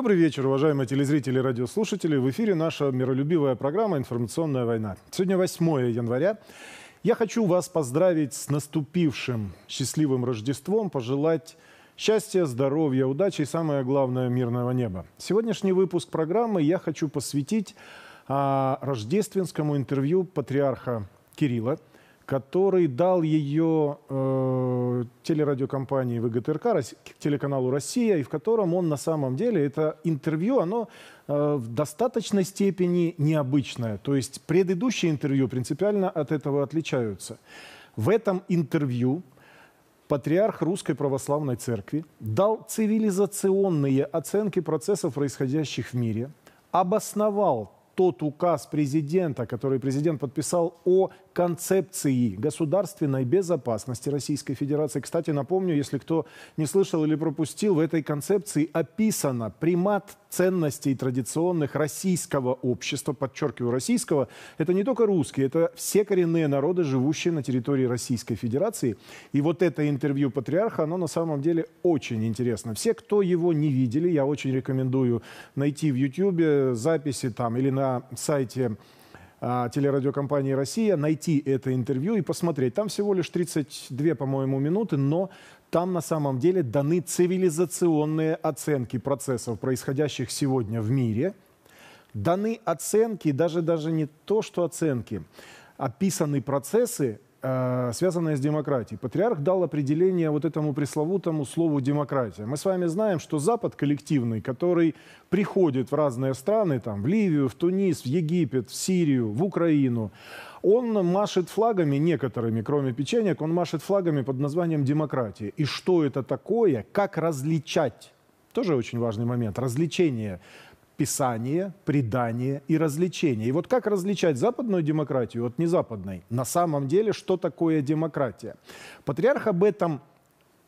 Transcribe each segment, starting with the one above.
Добрый вечер, уважаемые телезрители и радиослушатели. В эфире наша миролюбивая программа «Информационная война». Сегодня 8 января. Я хочу вас поздравить с наступившим счастливым Рождеством, пожелать счастья, здоровья, удачи и, самое главное, мирного неба. Сегодняшний выпуск программы я хочу посвятить а, рождественскому интервью патриарха Кирилла – который дал ее э, телерадиокомпании ВГТРК, телеканалу «Россия», и в котором он на самом деле, это интервью, оно э, в достаточной степени необычное. То есть предыдущие интервью принципиально от этого отличаются. В этом интервью патриарх Русской Православной Церкви дал цивилизационные оценки процессов, происходящих в мире, обосновал тот указ президента, который президент подписал о концепции государственной безопасности Российской Федерации. Кстати, напомню, если кто не слышал или пропустил, в этой концепции описано примат ценностей традиционных российского общества, подчеркиваю, российского, это не только русские, это все коренные народы, живущие на территории Российской Федерации. И вот это интервью патриарха, оно на самом деле очень интересно. Все, кто его не видели, я очень рекомендую найти в YouTube записи там или на сайте а, телерадиокомпании «Россия», найти это интервью и посмотреть. Там всего лишь 32, по-моему, минуты, но там на самом деле даны цивилизационные оценки процессов, происходящих сегодня в мире. Даны оценки, даже, даже не то, что оценки, описаны процессы, Э, связанная с демократией. Патриарх дал определение вот этому пресловутому слову «демократия». Мы с вами знаем, что Запад коллективный, который приходит в разные страны, там, в Ливию, в Тунис, в Египет, в Сирию, в Украину, он машет флагами некоторыми, кроме печенек, он машет флагами под названием «демократия». И что это такое, как различать тоже очень важный момент. Развлечение Писание, предание и развлечение. И вот как различать западную демократию от незападной? На самом деле, что такое демократия? Патриарх об этом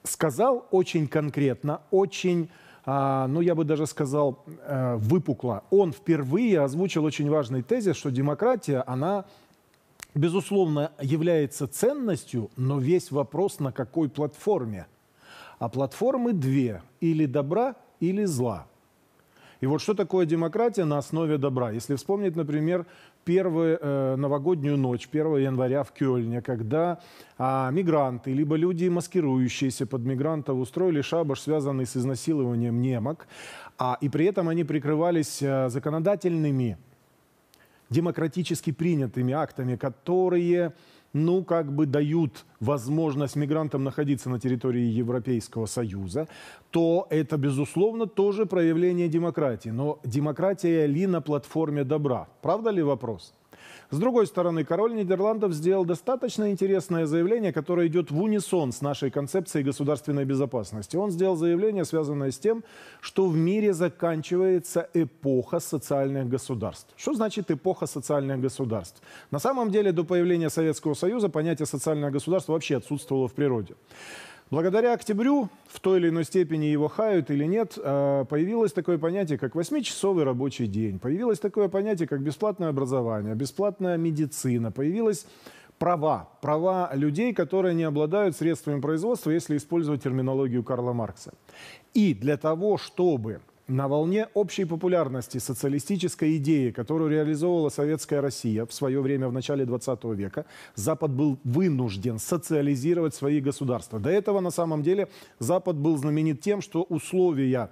сказал очень конкретно, очень а, ну, я бы даже сказал, э, выпукло. Он впервые озвучил очень важный тезис, что демократия, она, безусловно, является ценностью, но весь вопрос, на какой платформе. А платформы две – или добра, или зла – и вот что такое демократия на основе добра? Если вспомнить, например, первую э, новогоднюю ночь, 1 января в Кёльне, когда а, мигранты, либо люди, маскирующиеся под мигрантов, устроили шабаш, связанный с изнасилованием немок, а, и при этом они прикрывались э, законодательными демократически принятыми актами, которые ну, как бы дают возможность мигрантам находиться на территории Европейского Союза, то это, безусловно, тоже проявление демократии. Но демократия ли на платформе добра? Правда ли вопрос? С другой стороны, король Нидерландов сделал достаточно интересное заявление, которое идет в унисон с нашей концепцией государственной безопасности. Он сделал заявление, связанное с тем, что в мире заканчивается эпоха социальных государств. Что значит эпоха социальных государств? На самом деле до появления Советского Союза понятие социальное государство вообще отсутствовало в природе. Благодаря октябрю, в той или иной степени его хают или нет, а, появилось такое понятие, как восьмичасовый рабочий день, появилось такое понятие, как бесплатное образование, бесплатная медицина, появилось права, права людей, которые не обладают средствами производства, если использовать терминологию Карла Маркса. И для того, чтобы на волне общей популярности социалистической идеи, которую реализовывала советская Россия в свое время в начале 20 века, Запад был вынужден социализировать свои государства. До этого на самом деле Запад был знаменит тем, что условия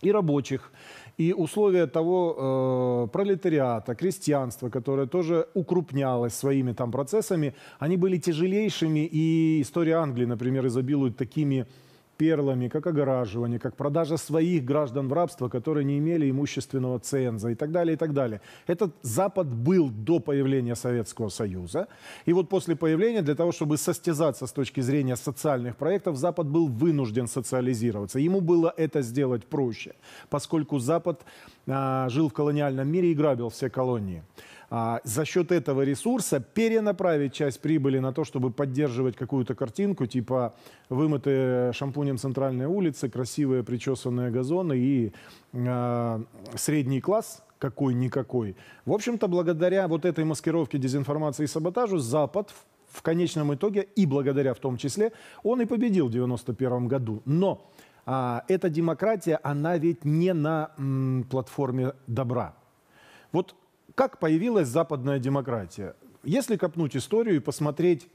и рабочих, и условия того э, пролетариата, крестьянства, которое тоже укрупнялось своими там процессами, они были тяжелейшими, и история Англии, например, изобилует такими перлами, как огораживание, как продажа своих граждан в рабство, которые не имели имущественного ценза и так далее, и так далее. Этот Запад был до появления Советского Союза. И вот после появления, для того, чтобы состязаться с точки зрения социальных проектов, Запад был вынужден социализироваться. Ему было это сделать проще, поскольку Запад а, жил в колониальном мире и грабил все колонии. А, за счет этого ресурса перенаправить часть прибыли на то, чтобы поддерживать какую-то картинку, типа вымытые шампунем центральные улицы, красивые причесанные газоны и а, средний класс какой-никакой. В общем-то, благодаря вот этой маскировке, дезинформации и саботажу Запад в в конечном итоге, и благодаря в том числе, он и победил в 1991 году. Но а, эта демократия, она ведь не на м, платформе добра. Вот как появилась западная демократия. Если копнуть историю и посмотреть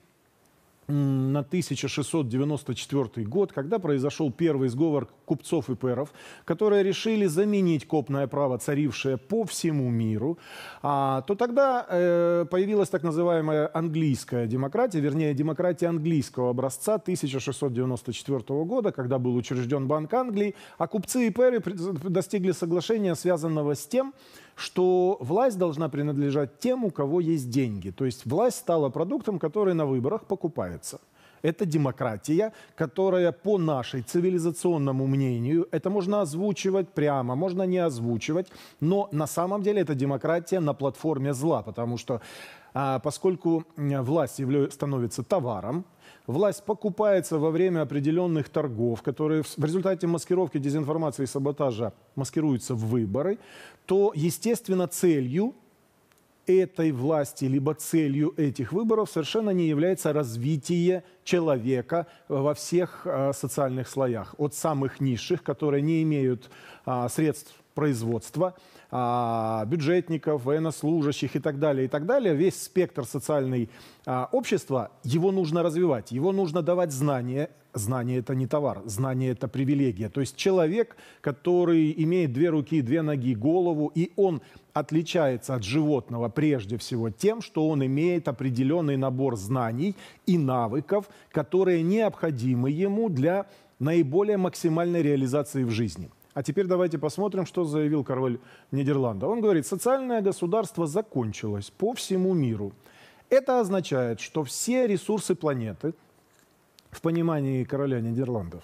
на 1694 год, когда произошел первый сговор купцов и перов, которые решили заменить копное право, царившее по всему миру, а, то тогда э, появилась так называемая английская демократия, вернее, демократия английского образца 1694 года, когда был учрежден Банк Англии, а купцы и перы достигли соглашения, связанного с тем, что власть должна принадлежать тем, у кого есть деньги. То есть власть стала продуктом, который на выборах покупается. Это демократия, которая по нашей цивилизационному мнению, это можно озвучивать прямо, можно не озвучивать, но на самом деле это демократия на платформе зла, потому что а поскольку власть становится товаром, власть покупается во время определенных торгов, которые в результате маскировки, дезинформации и саботажа маскируются в выборы, то, естественно, целью этой власти, либо целью этих выборов совершенно не является развитие человека во всех а, социальных слоях. От самых низших, которые не имеют а, средств производства, а, бюджетников, военнослужащих и так далее, и так далее, весь спектр социальной а, общества, его нужно развивать, его нужно давать знания, Знание – это не товар, знание – это привилегия. То есть человек, который имеет две руки, две ноги, голову, и он отличается от животного прежде всего тем, что он имеет определенный набор знаний и навыков, которые необходимы ему для наиболее максимальной реализации в жизни – а теперь давайте посмотрим, что заявил король Нидерланда. Он говорит, социальное государство закончилось по всему миру. Это означает, что все ресурсы планеты, в понимании короля Нидерландов,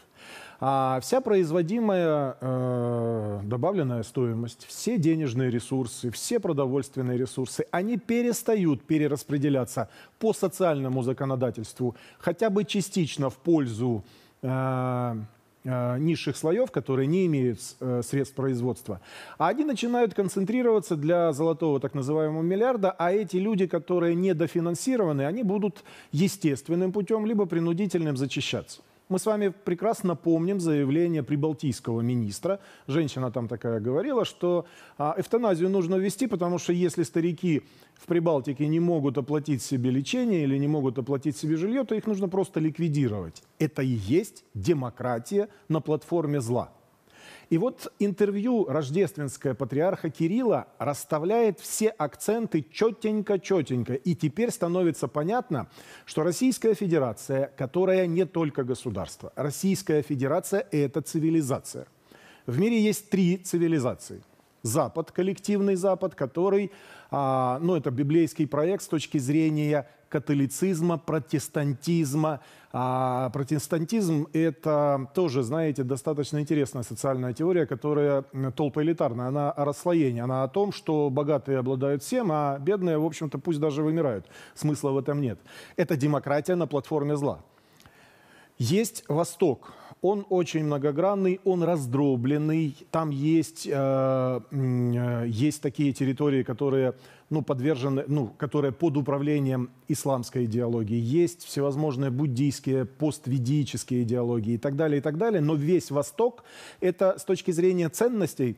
а вся производимая э, добавленная стоимость, все денежные ресурсы, все продовольственные ресурсы, они перестают перераспределяться по социальному законодательству, хотя бы частично в пользу э, Э, низших слоев, которые не имеют э, средств производства. А они начинают концентрироваться для золотого так называемого миллиарда, а эти люди, которые недофинансированы, они будут естественным путем, либо принудительным зачищаться мы с вами прекрасно помним заявление прибалтийского министра. Женщина там такая говорила, что а, эвтаназию нужно ввести, потому что если старики в Прибалтике не могут оплатить себе лечение или не могут оплатить себе жилье, то их нужно просто ликвидировать. Это и есть демократия на платформе зла. И вот интервью рождественское патриарха Кирилла расставляет все акценты четенько-четенько. И теперь становится понятно, что Российская Федерация, которая не только государство, Российская Федерация – это цивилизация. В мире есть три цивилизации – Запад, коллективный Запад, который, а, ну это библейский проект с точки зрения католицизма, протестантизма. А протестантизм – это тоже, знаете, достаточно интересная социальная теория, которая толпоэлитарная. Она о расслоении, она о том, что богатые обладают всем, а бедные, в общем-то, пусть даже вымирают. Смысла в этом нет. Это демократия на платформе зла. Есть Восток – он очень многогранный, он раздробленный. Там есть, э, э, есть такие территории, которые, ну, подвержены, ну, которые под управлением исламской идеологии. Есть всевозможные буддийские, постведические идеологии и так далее, и так далее. Но весь Восток – это с точки зрения ценностей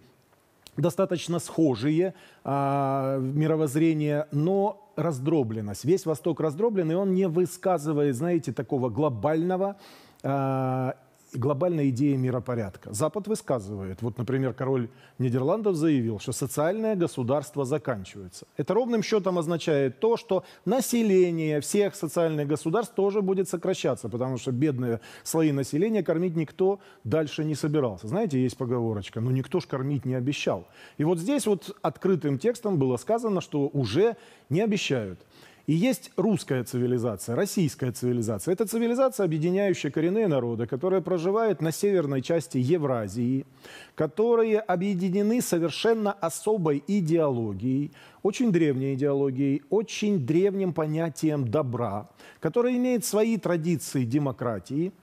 достаточно схожие а, э, мировоззрения, но раздробленность. Весь Восток раздроблен, и он не высказывает, знаете, такого глобального а, глобальная идея миропорядка. Запад высказывает, вот, например, король Нидерландов заявил, что социальное государство заканчивается. Это ровным счетом означает то, что население всех социальных государств тоже будет сокращаться, потому что бедные слои населения кормить никто дальше не собирался. Знаете, есть поговорочка, но ну, никто ж кормить не обещал. И вот здесь вот открытым текстом было сказано, что уже не обещают. И есть русская цивилизация, российская цивилизация. Это цивилизация, объединяющая коренные народы, которые проживают на северной части Евразии, которые объединены совершенно особой идеологией, очень древней идеологией, очень древним понятием добра, которая имеет свои традиции демократии,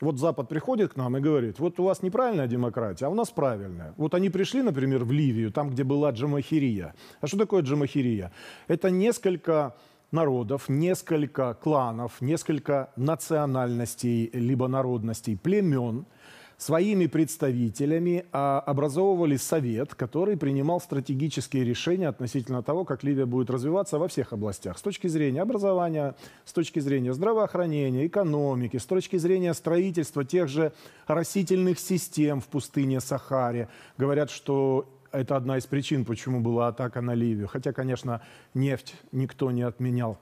вот Запад приходит к нам и говорит, вот у вас неправильная демократия, а у нас правильная. Вот они пришли, например, в Ливию, там, где была Джамахирия. А что такое Джамахирия? Это несколько народов, несколько кланов, несколько национальностей, либо народностей, племен своими представителями а, образовывали совет, который принимал стратегические решения относительно того, как Ливия будет развиваться во всех областях. С точки зрения образования, с точки зрения здравоохранения, экономики, с точки зрения строительства тех же растительных систем в пустыне Сахаре. Говорят, что это одна из причин, почему была атака на Ливию. Хотя, конечно, нефть никто не отменял.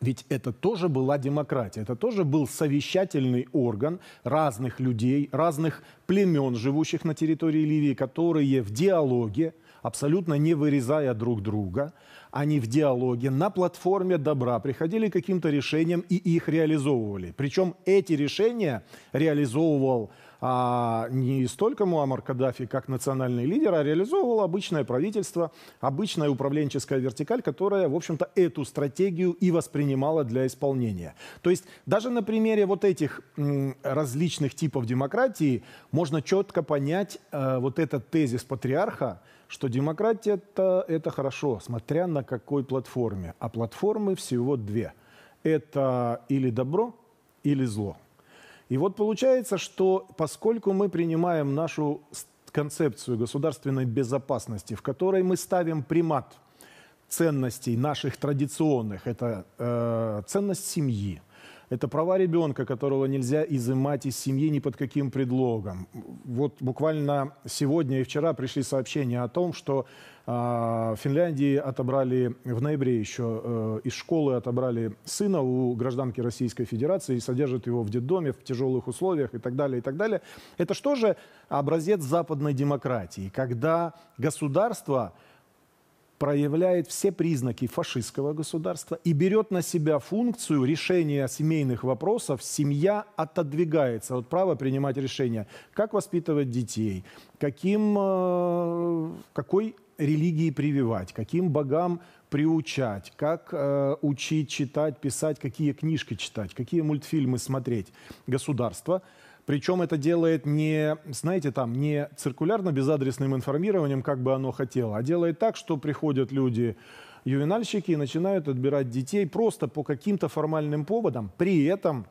Ведь это тоже была демократия, это тоже был совещательный орган разных людей, разных племен, живущих на территории Ливии, которые в диалоге, абсолютно не вырезая друг друга, они в диалоге на платформе добра приходили к каким-то решениям и их реализовывали. Причем эти решения реализовывал а не столько Муаммар Каддафи как национальный лидер, а реализовывало обычное правительство, обычная управленческая вертикаль, которая, в общем-то, эту стратегию и воспринимала для исполнения. То есть даже на примере вот этих различных типов демократии можно четко понять э, вот этот тезис патриарха, что демократия это, это хорошо, смотря на какой платформе. А платформы всего две. Это или добро, или зло. И вот получается, что поскольку мы принимаем нашу концепцию государственной безопасности, в которой мы ставим примат ценностей наших традиционных, это э, ценность семьи, это права ребенка, которого нельзя изымать из семьи ни под каким предлогом. Вот буквально сегодня и вчера пришли сообщения о том, что а, в Финляндии отобрали в ноябре еще э, из школы отобрали сына у гражданки Российской Федерации и содержат его в детдоме в тяжелых условиях и так далее, и так далее. Это что же образец западной демократии, когда государство проявляет все признаки фашистского государства и берет на себя функцию решения семейных вопросов. Семья отодвигается от права принимать решения, как воспитывать детей, каким, э, какой религии прививать, каким богам приучать, как э, учить читать, писать, какие книжки читать, какие мультфильмы смотреть. Государство – причем это делает не, знаете, там, не циркулярно-безадресным информированием, как бы оно хотело, а делает так, что приходят люди ювенальщики и начинают отбирать детей просто по каким-то формальным поводам. При этом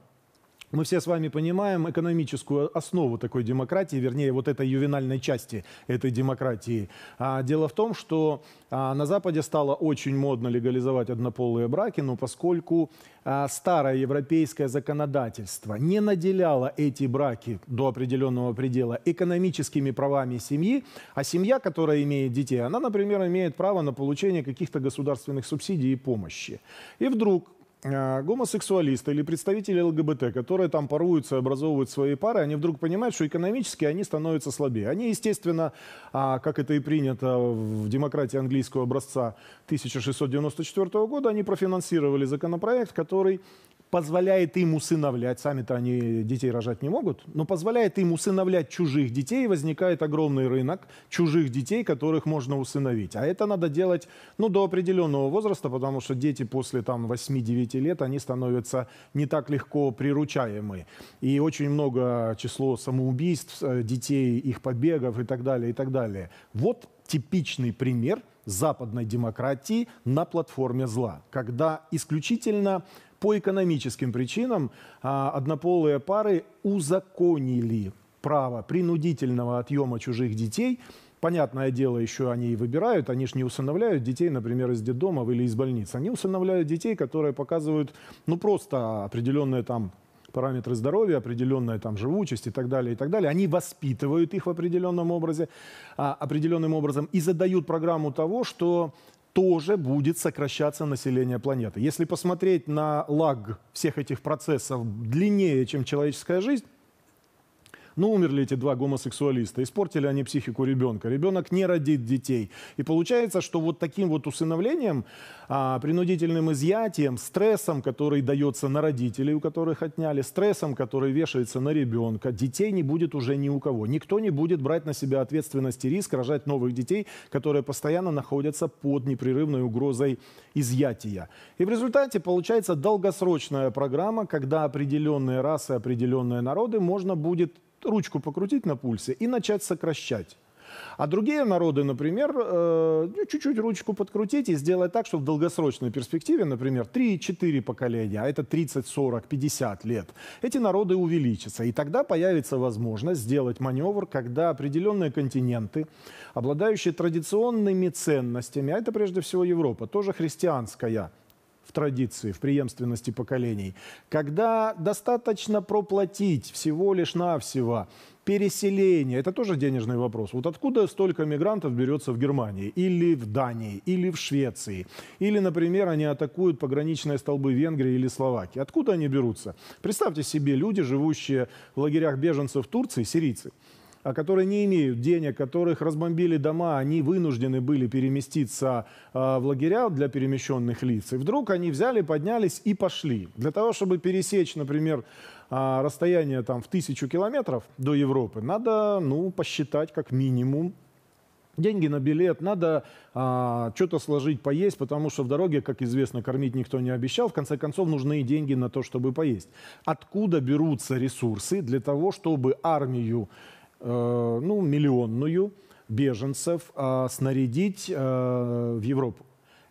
мы все с вами понимаем экономическую основу такой демократии, вернее, вот этой ювенальной части этой демократии. А, дело в том, что а, на Западе стало очень модно легализовать однополые браки, но поскольку а, старое европейское законодательство не наделяло эти браки до определенного предела экономическими правами семьи, а семья, которая имеет детей, она, например, имеет право на получение каких-то государственных субсидий и помощи. И вдруг Э, гомосексуалисты или представители ЛГБТ, которые там поруются и образовывают свои пары, они вдруг понимают, что экономически они становятся слабее. Они, естественно, а, как это и принято в демократии английского образца 1694 года, они профинансировали законопроект, который позволяет им усыновлять, сами-то они детей рожать не могут, но позволяет им усыновлять чужих детей, возникает огромный рынок чужих детей, которых можно усыновить. А это надо делать ну, до определенного возраста, потому что дети после там, 8-9 лет, они становятся не так легко приручаемы. И очень много число самоубийств э, детей, их побегов и так далее, и так далее. Вот типичный пример западной демократии на платформе зла, когда исключительно по экономическим причинам а, однополые пары узаконили право принудительного отъема чужих детей. Понятное дело, еще они и выбирают, они же не усыновляют детей, например, из детдомов или из больниц. Они усыновляют детей, которые показывают, ну, просто определенные там параметры здоровья, определенная там живучесть и так далее, и так далее. Они воспитывают их в определенном образе, а, определенным образом и задают программу того, что тоже будет сокращаться население планеты. Если посмотреть на лаг всех этих процессов длиннее, чем человеческая жизнь, ну, умерли эти два гомосексуалиста, испортили они психику ребенка. Ребенок не родит детей. И получается, что вот таким вот усыновлением, а, принудительным изъятием, стрессом, который дается на родителей, у которых отняли, стрессом, который вешается на ребенка, детей не будет уже ни у кого. Никто не будет брать на себя ответственность и риск рожать новых детей, которые постоянно находятся под непрерывной угрозой изъятия. И в результате получается долгосрочная программа, когда определенные расы, определенные народы можно будет ручку покрутить на пульсе и начать сокращать. А другие народы, например, э, ну, чуть-чуть ручку подкрутить и сделать так, чтобы в долгосрочной перспективе, например, 3-4 поколения, а это 30, 40, 50 лет, эти народы увеличатся. И тогда появится возможность сделать маневр, когда определенные континенты, обладающие традиционными ценностями, а это прежде всего Европа, тоже христианская, в традиции, в преемственности поколений, когда достаточно проплатить всего лишь навсего переселение, это тоже денежный вопрос. Вот откуда столько мигрантов берется в Германии, или в Дании, или в Швеции, или, например, они атакуют пограничные столбы Венгрии или Словакии. Откуда они берутся? Представьте себе люди, живущие в лагерях беженцев Турции, сирийцы. А которые не имеют денег, которых разбомбили дома, они вынуждены были переместиться а, в лагеря для перемещенных лиц. И вдруг они взяли, поднялись и пошли. Для того, чтобы пересечь, например, а, расстояние там, в тысячу километров до Европы, надо ну, посчитать как минимум деньги на билет, надо а, что-то сложить, поесть, потому что в дороге, как известно, кормить никто не обещал. В конце концов, нужны и деньги на то, чтобы поесть. Откуда берутся ресурсы для того, чтобы армию Э, ну, миллионную беженцев э, снарядить э, в Европу.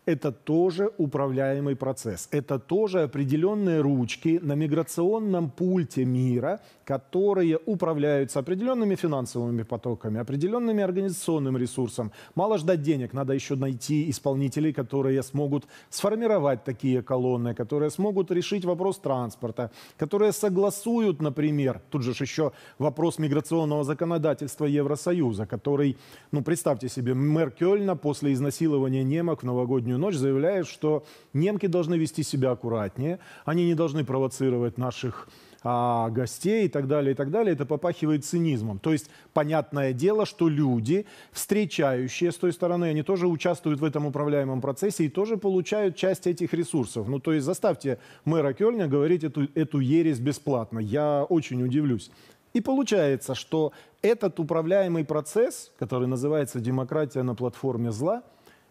Это тоже управляемый процесс. Это тоже определенные ручки на миграционном пульте мира, которые управляются определенными финансовыми потоками, определенными организационным ресурсом. Мало ждать денег, надо еще найти исполнителей, которые смогут сформировать такие колонны, которые смогут решить вопрос транспорта, которые согласуют, например, тут же еще вопрос миграционного законодательства Евросоюза, который, ну представьте себе, мэр Кёльна после изнасилования немок в новогоднюю ночь заявляет, что немки должны вести себя аккуратнее, они не должны провоцировать наших а, гостей и так далее, и так далее, это попахивает цинизмом. То есть, понятное дело, что люди, встречающие с той стороны, они тоже участвуют в этом управляемом процессе и тоже получают часть этих ресурсов. Ну, то есть, заставьте мэра Кёльня говорить эту, эту ересь бесплатно. Я очень удивлюсь. И получается, что этот управляемый процесс, который называется демократия на платформе зла,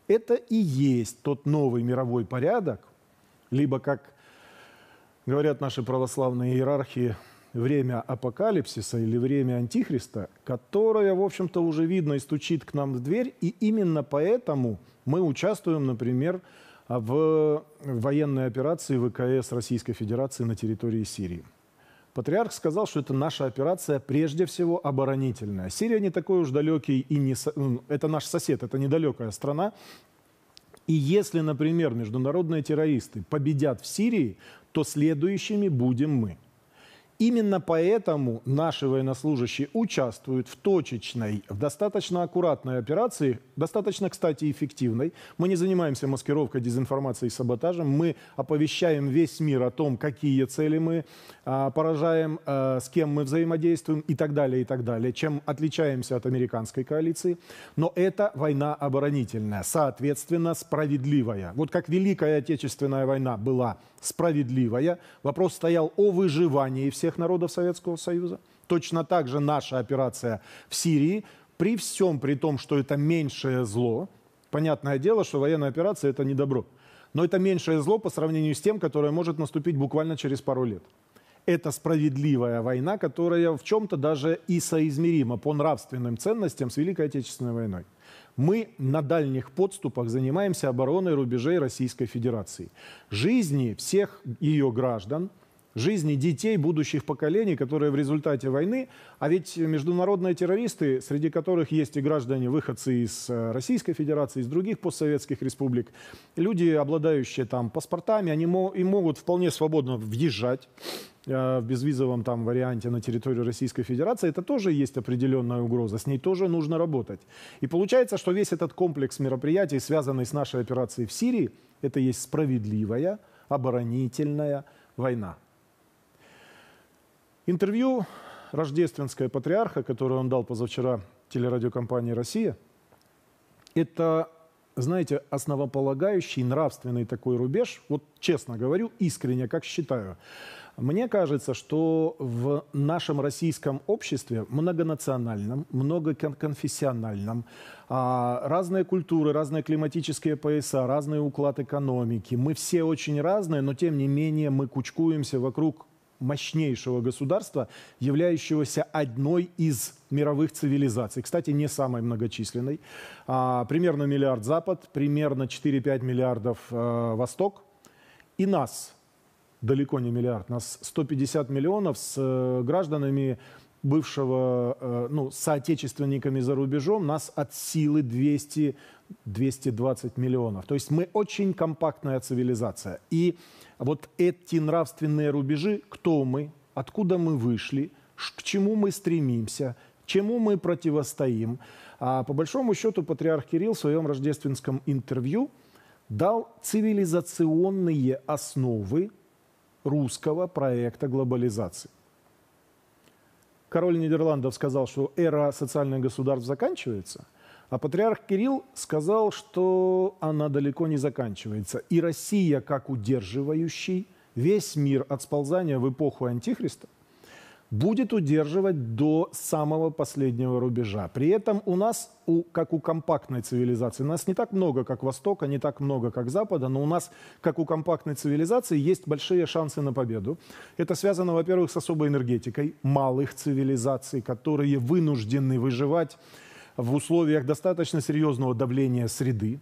это и есть тот новый мировой порядок, либо как говорят наши православные иерархии, время апокалипсиса или время антихриста, которое, в общем-то, уже видно и стучит к нам в дверь, и именно поэтому мы участвуем, например, в военной операции ВКС Российской Федерации на территории Сирии. Патриарх сказал, что это наша операция прежде всего оборонительная. Сирия не такой уж далекий и не... Ну, это наш сосед, это недалекая страна. И если, например, международные террористы победят в Сирии, то следующими будем мы. Именно поэтому наши военнослужащие участвуют в точечной, в достаточно аккуратной операции, достаточно, кстати, эффективной. Мы не занимаемся маскировкой, дезинформацией и саботажем. Мы оповещаем весь мир о том, какие цели мы а, поражаем, а, с кем мы взаимодействуем и так далее, и так далее. Чем отличаемся от американской коалиции. Но это война оборонительная, соответственно, справедливая. Вот как Великая Отечественная война была справедливая. Вопрос стоял о выживании всех народов Советского Союза. Точно так же наша операция в Сирии, при всем при том, что это меньшее зло, понятное дело, что военная операция – это не добро. Но это меньшее зло по сравнению с тем, которое может наступить буквально через пару лет. Это справедливая война, которая в чем-то даже и соизмерима по нравственным ценностям с Великой Отечественной войной. Мы на дальних подступах занимаемся обороной рубежей Российской Федерации. Жизни всех ее граждан, жизни детей будущих поколений, которые в результате войны, а ведь международные террористы, среди которых есть и граждане, выходцы из э, Российской Федерации, из других постсоветских республик, люди, обладающие там паспортами, они мо и могут вполне свободно въезжать э, в безвизовом там варианте на территорию Российской Федерации, это тоже есть определенная угроза, с ней тоже нужно работать. И получается, что весь этот комплекс мероприятий, связанный с нашей операцией в Сирии, это есть справедливая, оборонительная война. Интервью рождественского патриарха, которое он дал позавчера телерадиокомпании «Россия», это, знаете, основополагающий нравственный такой рубеж. Вот честно говорю, искренне, как считаю. Мне кажется, что в нашем российском обществе многонациональном, многоконфессиональном, а, разные культуры, разные климатические пояса, разный уклад экономики. Мы все очень разные, но тем не менее мы кучкуемся вокруг мощнейшего государства, являющегося одной из мировых цивилизаций. Кстати, не самой многочисленной. А, примерно миллиард Запад, примерно 4-5 миллиардов э, Восток. И нас, далеко не миллиард, нас 150 миллионов с э, гражданами бывшего э, ну, соотечественниками за рубежом, нас от силы 200, 220 миллионов. То есть мы очень компактная цивилизация. И вот эти нравственные рубежи, кто мы, откуда мы вышли, к чему мы стремимся, чему мы противостоим. А по большому счету патриарх Кирилл в своем рождественском интервью дал цивилизационные основы русского проекта глобализации король Нидерландов сказал, что эра социальных государств заканчивается, а патриарх Кирилл сказал, что она далеко не заканчивается. И Россия, как удерживающий весь мир от сползания в эпоху Антихриста, будет удерживать до самого последнего рубежа. При этом у нас, у, как у компактной цивилизации, нас не так много, как Востока, не так много, как Запада, но у нас, как у компактной цивилизации, есть большие шансы на победу. Это связано, во-первых, с особой энергетикой малых цивилизаций, которые вынуждены выживать в условиях достаточно серьезного давления среды.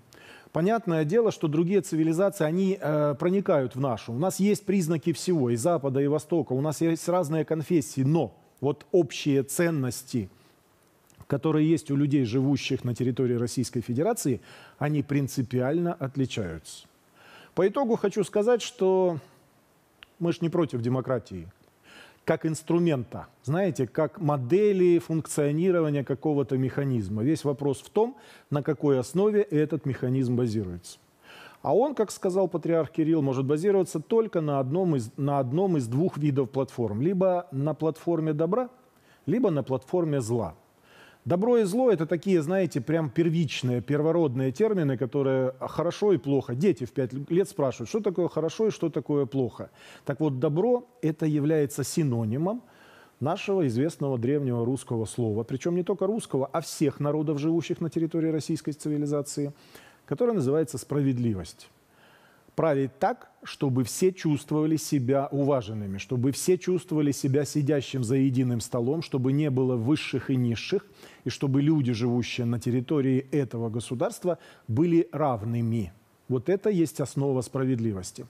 Понятное дело, что другие цивилизации, они э, проникают в нашу. У нас есть признаки всего, и Запада, и Востока. У нас есть разные конфессии, но вот общие ценности, которые есть у людей, живущих на территории Российской Федерации, они принципиально отличаются. По итогу хочу сказать, что мы же не против демократии как инструмента, знаете, как модели функционирования какого-то механизма. Весь вопрос в том, на какой основе этот механизм базируется. А он, как сказал патриарх Кирилл, может базироваться только на одном из, на одном из двух видов платформ. Либо на платформе добра, либо на платформе зла – Добро и зло – это такие, знаете, прям первичные, первородные термины, которые хорошо и плохо. Дети в пять лет спрашивают, что такое хорошо и что такое плохо. Так вот, добро – это является синонимом нашего известного древнего русского слова, причем не только русского, а всех народов, живущих на территории российской цивилизации, которое называется «справедливость» править так, чтобы все чувствовали себя уваженными, чтобы все чувствовали себя сидящим за единым столом, чтобы не было высших и низших, и чтобы люди, живущие на территории этого государства, были равными. Вот это есть основа справедливости.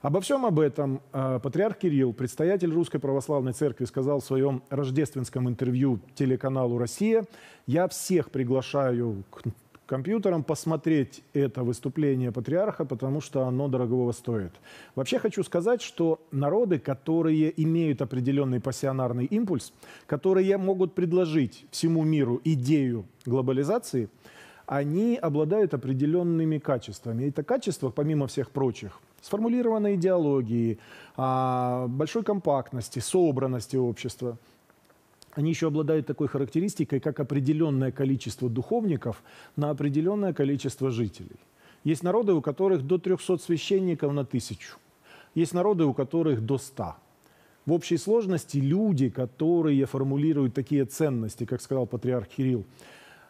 Обо всем об этом э, патриарх Кирилл, предстоятель Русской Православной Церкви, сказал в своем рождественском интервью телеканалу «Россия». Я всех приглашаю к компьютером посмотреть это выступление патриарха, потому что оно дорогого стоит. Вообще хочу сказать, что народы, которые имеют определенный пассионарный импульс, которые могут предложить всему миру идею глобализации, они обладают определенными качествами. И это качества, помимо всех прочих, сформулированной идеологии, а, большой компактности, собранности общества – они еще обладают такой характеристикой, как определенное количество духовников на определенное количество жителей. Есть народы, у которых до 300 священников на тысячу. Есть народы, у которых до 100. В общей сложности люди, которые формулируют такие ценности, как сказал патриарх Кирилл,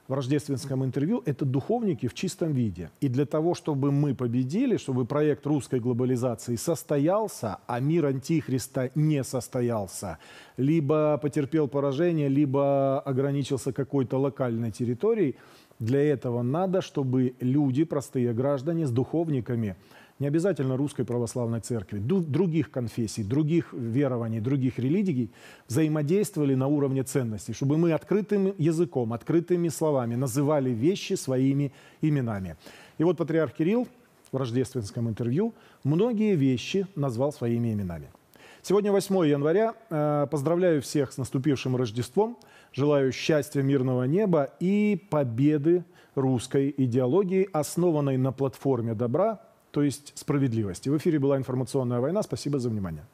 в рождественском интервью, это духовники в чистом виде. И для того, чтобы мы победили, чтобы проект русской глобализации состоялся, а мир антихриста не состоялся, либо потерпел поражение, либо ограничился какой-то локальной территорией, для этого надо, чтобы люди, простые граждане с духовниками, не обязательно Русской Православной Церкви, других конфессий, других верований, других религий взаимодействовали на уровне ценностей, чтобы мы открытым языком, открытыми словами называли вещи своими именами. И вот патриарх Кирилл в рождественском интервью многие вещи назвал своими именами. Сегодня 8 января. Э, поздравляю всех с наступившим Рождеством. Желаю счастья, мирного неба и победы русской идеологии, основанной на платформе добра, то есть справедливости. В эфире была информационная война. Спасибо за внимание.